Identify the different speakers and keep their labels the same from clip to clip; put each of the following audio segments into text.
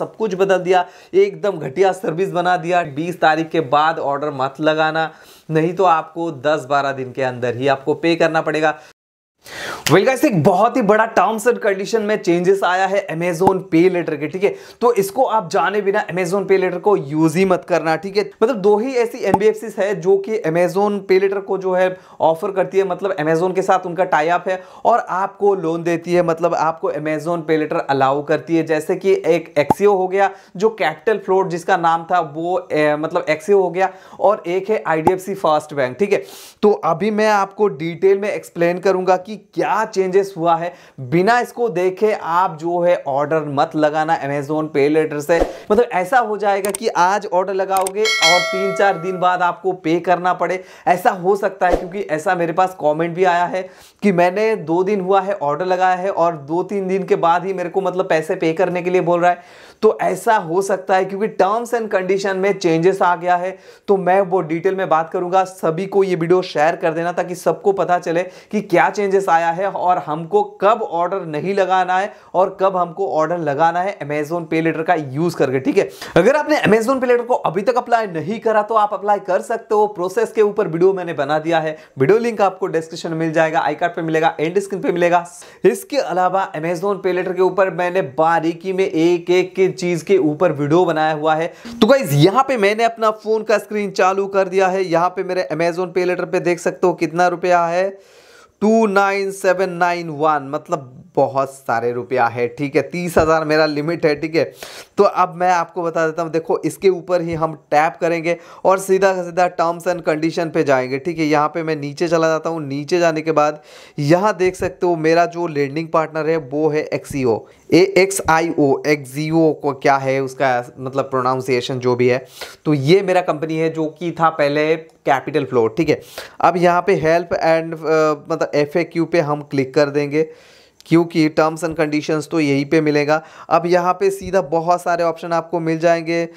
Speaker 1: सब कुछ बदल दिया एकदम घटिया सर्विस बना दिया 20 तारीख के बाद ऑर्डर मत लगाना नहीं तो आपको 10-12 दिन के अंदर ही आपको पे करना पड़ेगा वेल गाइस एक बहुत ही बड़ा टर्म्स एंड कंडीशन में चेंजेस आया है अमेजोन पे लेटर के ठीक है तो इसको आप जाने बिना अमेजोन पे लेटर को यूज ही मत करना ठीक है मतलब दो ही ऐसी एनबीएफसी है जो कि अमेजोन पे लेटर को जो है ऑफर करती है मतलब अमेजोन के साथ उनका टाइप है और आपको लोन देती है मतलब आपको अमेजोन पे लेटर अलाउ करती है जैसे कि एक एक्सियो हो गया जो कैपिटल फ्लोट जिसका नाम था वो ए, मतलब एक्सियो हो गया और एक है आईडीएफसी फर्स्ट बैंक ठीक है तो अभी मैं आपको डिटेल में एक्सप्लेन करूंगा कि क्या क्या चेंजेस हुआ है बिना इसको देखे आप जो है ऑर्डर मत लगाना अमेजोन पे लेटर से मतलब ऐसा हो जाएगा कि आज ऑर्डर लगाओगे और तीन चार दिन बाद आपको पे करना पड़े ऐसा हो सकता है क्योंकि ऐसा मेरे पास कमेंट भी आया है कि मैंने दो दिन हुआ है ऑर्डर लगाया है और दो तीन दिन के बाद ही मेरे को मतलब पैसे पे करने के लिए बोल रहा है तो ऐसा हो सकता है क्योंकि टर्म्स एंड कंडीशन में चेंजेस आ गया है तो मैं वो डिटेल में बात करूंगा सभी को ये वीडियो शेयर कर देना ताकि सबको पता चले कि क्या चेंजेस आया है है और हमको कब ऑर्डर नहीं लगाना है और कब हमको ऑर्डर लगाना है अमेजोन पे लेटर का यूज करके ठीक है अगर आपने अमेजोन पे लेटर को अभी तक अप्लाई नहीं करा तो आप अप्लाई कर सकते हो प्रोसेस के ऊपर वीडियो मैंने बना दिया है वीडियो लिंक आपको डिस्क्रिप्शन में मिल जाएगा आई कार्ड पर मिलेगा एंड स्क्रीन पर मिलेगा इसके अलावा अमेजोन पे लेटर के ऊपर मैंने बारीकी में एक एक के चीज के ऊपर वीडियो बनाया हुआ है तो गाइज यहाँ पे मैंने अपना फोन का स्क्रीन चालू कर दिया है यहाँ पे मेरे अमेजोन पे लेटर पे देख सकते हो कितना रुपया है two nine seven nine one मतलब बहुत सारे रुपया है ठीक है तीस हज़ार मेरा लिमिट है ठीक है तो अब मैं आपको बता देता हूँ देखो इसके ऊपर ही हम टैप करेंगे और सीधा सीधा टर्म्स एंड कंडीशन पे जाएंगे ठीक है यहाँ पे मैं नीचे चला जाता हूँ नीचे जाने के बाद यहाँ देख सकते हो मेरा जो लेंडिंग पार्टनर है वो है एक्सीओ ए एक्स आई ओ एक्जीओ को क्या है उसका मतलब प्रोनाउंसिएशन जो भी है तो ये मेरा कंपनी है जो कि था पहले कैपिटल फ्लोर ठीक है अब यहाँ पे हेल्प एंड मतलब एफ पे हम क्लिक कर देंगे क्योंकि टर्म्स एंड कंडीशंस तो यही पे मिलेगा अब यहाँ पे सीधा बहुत सारे ऑप्शन आपको मिल जाएंगे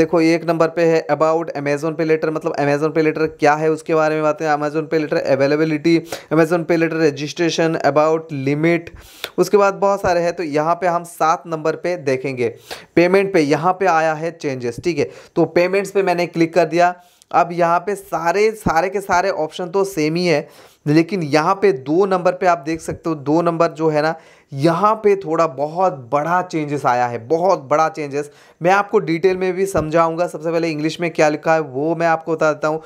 Speaker 1: देखो एक नंबर पे है अबाउट अमेजोन पे लेटर मतलब अमेजोन पे लेटर क्या है उसके बारे में बातें Amazon pay later availability Amazon pay later registration about limit उसके बाद बहुत सारे हैं तो यहाँ पर हम सात नंबर पे देखेंगे पेमेंट पे यहाँ पर आया है चेंजेस ठीक है तो पेमेंट्स पे मैंने क्लिक कर दिया अब यहाँ पे सारे सारे के सारे ऑप्शन तो सेम ही है लेकिन यहाँ पे दो नंबर पे आप देख सकते हो दो नंबर जो है ना यहाँ पे थोड़ा बहुत बड़ा चेंजेस आया है बहुत बड़ा चेंजेस मैं आपको डिटेल में भी समझाऊंगा सबसे पहले इंग्लिश में क्या लिखा है वो मैं आपको बता देता हूँ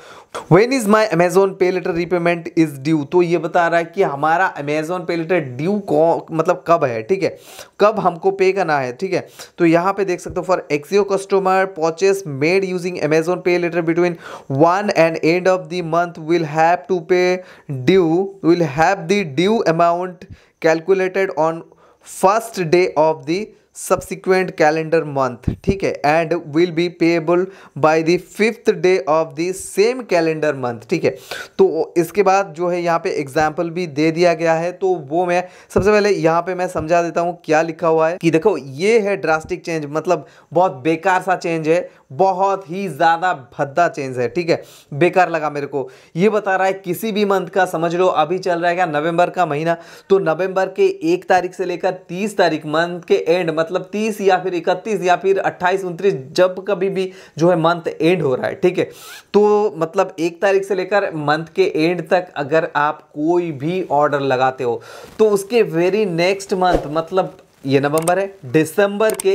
Speaker 1: when is my Amazon pay later repayment is due तो ये बता रहा है कि हमारा अमेजोन पे लेटर ड्यू मतलब कब है ठीक है कब हमको पे करना है ठीक है तो यहाँ पे देख सकते हो for Axio customer purchases made using Amazon pay later between one and and of the month will have to pay due will have the due amount calculated on first day of the subsequent calendar month ठीक है and will be payable by the fifth day of the same calendar month ठीक है तो इसके बाद जो है यहाँ पे एग्जाम्पल भी दे दिया गया है तो वो मैं सबसे पहले यहाँ पे मैं समझा देता हूँ क्या लिखा हुआ है कि देखो ये है ड्रास्टिक चेंज मतलब बहुत बेकार सा चेंज है बहुत ही ज़्यादा भद्दा चेंज है ठीक है बेकार लगा मेरे को ये बता रहा है किसी भी मंथ का समझ लो अभी चल रहा है क्या नवंबर का महीना तो नवंबर के एक तारीख से लेकर तीस तारीख मंथ के एंड मतलब तीस या फिर इकतीस या फिर अट्ठाईस उनतीस जब कभी भी जो है मंथ एंड हो रहा है ठीक है तो मतलब एक तारीख से लेकर मंथ के एंड तक अगर आप कोई भी ऑर्डर लगाते हो तो उसके वेरी नेक्स्ट मंथ मतलब ये नवंबर है दिसंबर के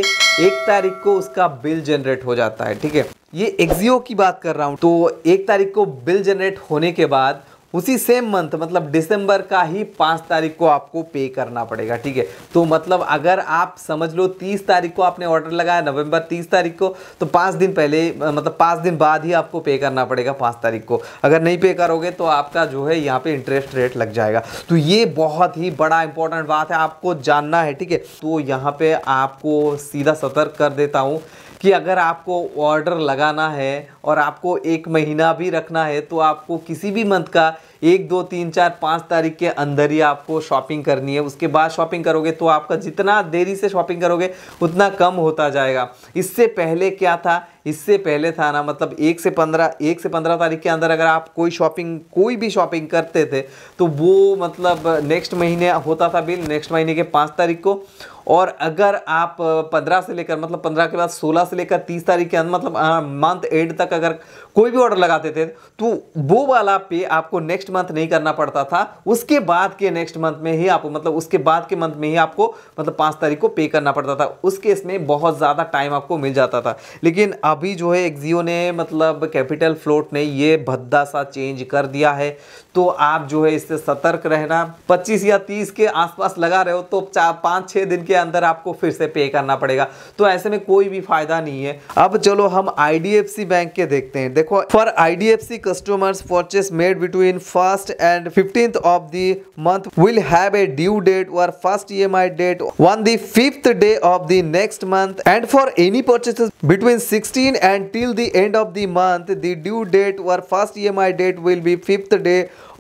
Speaker 1: एक तारीख को उसका बिल जनरेट हो जाता है ठीक है ये एक्जियो की बात कर रहा हूं तो एक तारीख को बिल जनरेट होने के बाद उसी सेम मंथ मतलब दिसंबर का ही पाँच तारीख को आपको पे करना पड़ेगा ठीक है तो मतलब अगर आप समझ लो तीस तारीख को आपने ऑर्डर लगाया नवंबर तीस तारीख को तो पाँच दिन पहले मतलब पाँच दिन बाद ही आपको पे करना पड़ेगा पाँच तारीख को अगर नहीं पे करोगे तो आपका जो है यहाँ पे इंटरेस्ट रेट लग जाएगा तो ये बहुत ही बड़ा इंपॉर्टेंट बात है आपको जानना है ठीक है तो यहाँ पे आपको सीधा सतर्क कर देता हूँ कि अगर आपको ऑर्डर लगाना है और आपको एक महीना भी रखना है तो आपको किसी भी मंथ का एक दो तीन चार पाँच तारीख के अंदर ही आपको शॉपिंग करनी है उसके बाद शॉपिंग करोगे तो आपका जितना देरी से शॉपिंग करोगे उतना कम होता जाएगा इससे पहले क्या था इससे पहले था ना मतलब एक से पंद्रह एक से पंद्रह तारीख के अंदर अगर आप कोई शॉपिंग कोई भी शॉपिंग करते थे तो वो मतलब नेक्स्ट महीने होता था बिल नेक्स्ट महीने के पाँच तारीख को और अगर आप पंद्रह से लेकर मतलब पंद्रह के बाद सोलह से लेकर तीस तारीख के अंदर मतलब मंथ एंड तक अगर कोई भी ऑर्डर लगाते थे तो वो वाला पे आपको नेक्स्ट मंथ नहीं करना पड़ता था उसके बाद के नेक्स्ट मंथ में ही आपको मतलब उसके बाद के मंथ में ही आपको मतलब पाँच तारीख को पे करना पड़ता था उस केस में बहुत ज़्यादा टाइम आपको मिल जाता था लेकिन अभी जो है एक्जियो ने मतलब कैपिटल फ्लोट ने ये भद्दा सा चेंज कर दिया है तो आप जो है इससे सतर्क रहना पच्चीस या तीस के आसपास लगा रहे हो तो चार पाँच छः दिन के अंदर आपको फिर से पे करना पड़ेगा तो ऐसे में कोई भी फायदा नहीं है अब चलो हम आई बैंक के देखते हैं देखो for IDFC customers purchase made between first and fifteenth of the month will have a due date और first EMI date on the fifth day of the next month and for any purchase between 16 and till the end of the month the due date or first EMI date will be fifth day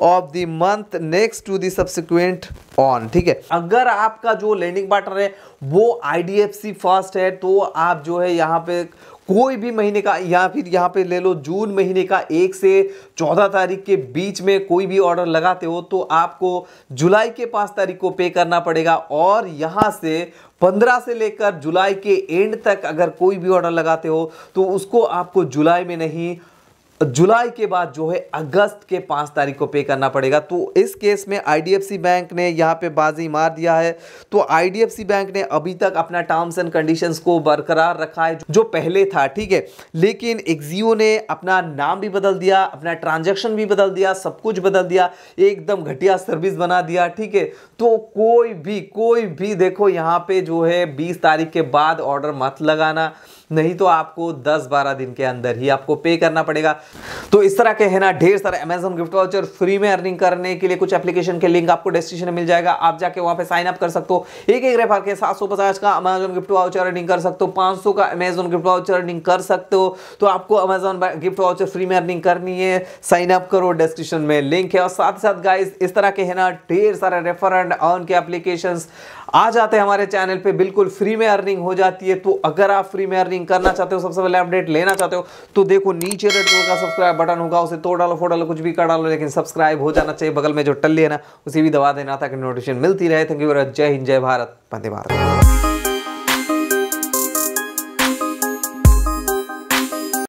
Speaker 1: of the month next to the subsequent on ठीक है अगर आपका जो landing partner में वो आई first है तो आप जो है यहाँ पे कोई भी महीने का या फिर यहाँ पे ले लो जून महीने का एक से चौदह तारीख के बीच में कोई भी ऑर्डर लगाते हो तो आपको जुलाई के पाँच तारीख को पे करना पड़ेगा और यहाँ से पंद्रह से लेकर जुलाई के एंड तक अगर कोई भी ऑर्डर लगाते हो तो उसको आपको जुलाई में नहीं जुलाई के बाद जो है अगस्त के पाँच तारीख को पे करना पड़ेगा तो इस केस में आईडीएफसी बैंक ने यहाँ पे बाजी मार दिया है तो आईडीएफसी बैंक ने अभी तक अपना टर्म्स एंड कंडीशंस को बरकरार रखा है जो पहले था ठीक है लेकिन एक्जियो ने अपना नाम भी बदल दिया अपना ट्रांजेक्शन भी बदल दिया सब कुछ बदल दिया एकदम घटिया सर्विस बना दिया ठीक है तो कोई भी कोई भी देखो यहाँ पर जो है बीस तारीख के बाद ऑर्डर मत लगाना नहीं तो आपको 10-12 दिन के अंदर ही आपको पे करना पड़ेगा तो इस तरह के है ना ढेर सारे अमेजन गिफ्ट वाउचर फ्री में अर्निंग करने के लिए कुछ एप्लीकेशन के लिंक आपको डेस्टिनेशन में मिल जाएगा आप जाके वहां पे साइन अप कर सकते हो एक एक रेफर के सात का अमेजन गिफ्ट वाउचर अर्निंग कर सकते हो पांच का अमेजन गिफ्ट वाउचर अर्निंग कर सकते हो तो आपको अमेजन गिफ्ट वाउचर फ्री में अर्निंग करनी है साइन अप करो डिस्क्रिप्शन में लिंक है और साथ ही साथ गाइज इस तरह के है ना ढेर सारे रेफर एंड ऑन के एप्लीकेशन आ जाते हैं हमारे चैनल पे बिल्कुल फ्री में अर्निंग हो जाती है तो अगर आप फ्री में अर्निंग करना चाहते हो सबसे पहले अपडेट लेना चाहते हो तो देखो नीचे रेड कलर का सब्सक्राइब बटन होगा उसे तोड़ डालो फोड़ डालो कुछ भी कर डालो लेकिन सब्सक्राइब हो जाना चाहिए बगल में जो टल्ली है ना उसे भी दबा देना ताकि नोटिफिकेशन मिलती रहे थैंक यू जय हिंद जय भारत वंदे भारत